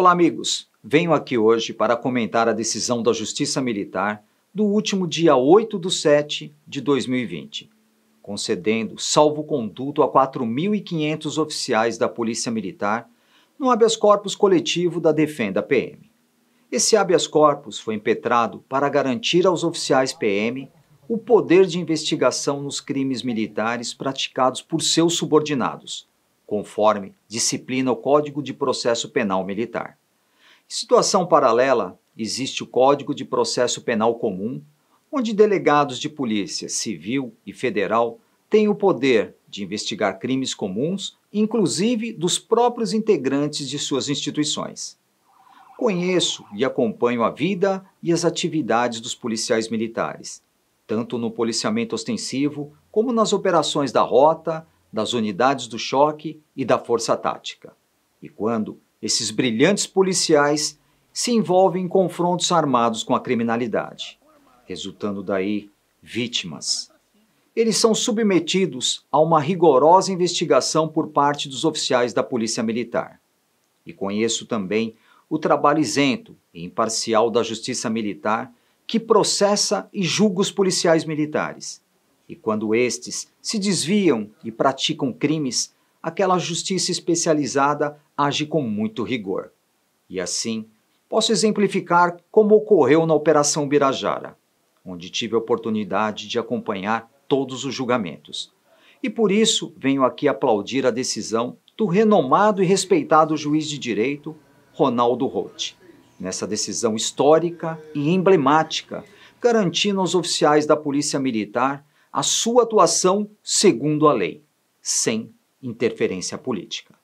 Olá, amigos. Venho aqui hoje para comentar a decisão da Justiça Militar do último dia 8 de 7 de 2020, concedendo salvo-conduto a 4.500 oficiais da Polícia Militar no habeas corpus coletivo da Defenda PM. Esse habeas corpus foi impetrado para garantir aos oficiais PM o poder de investigação nos crimes militares praticados por seus subordinados, conforme disciplina o Código de Processo Penal Militar. Em situação paralela, existe o Código de Processo Penal Comum, onde delegados de polícia civil e federal têm o poder de investigar crimes comuns, inclusive dos próprios integrantes de suas instituições. Conheço e acompanho a vida e as atividades dos policiais militares, tanto no policiamento ostensivo como nas operações da rota, das unidades do choque e da força tática. E quando esses brilhantes policiais se envolvem em confrontos armados com a criminalidade, resultando daí vítimas. Eles são submetidos a uma rigorosa investigação por parte dos oficiais da Polícia Militar. E conheço também o trabalho isento e imparcial da Justiça Militar, que processa e julga os policiais militares e quando estes se desviam e praticam crimes, aquela justiça especializada age com muito rigor. E assim, posso exemplificar como ocorreu na Operação Birajara, onde tive a oportunidade de acompanhar todos os julgamentos. E por isso venho aqui aplaudir a decisão do renomado e respeitado juiz de direito, Ronaldo Roth, nessa decisão histórica e emblemática, garantindo aos oficiais da Polícia Militar a sua atuação segundo a lei, sem interferência política.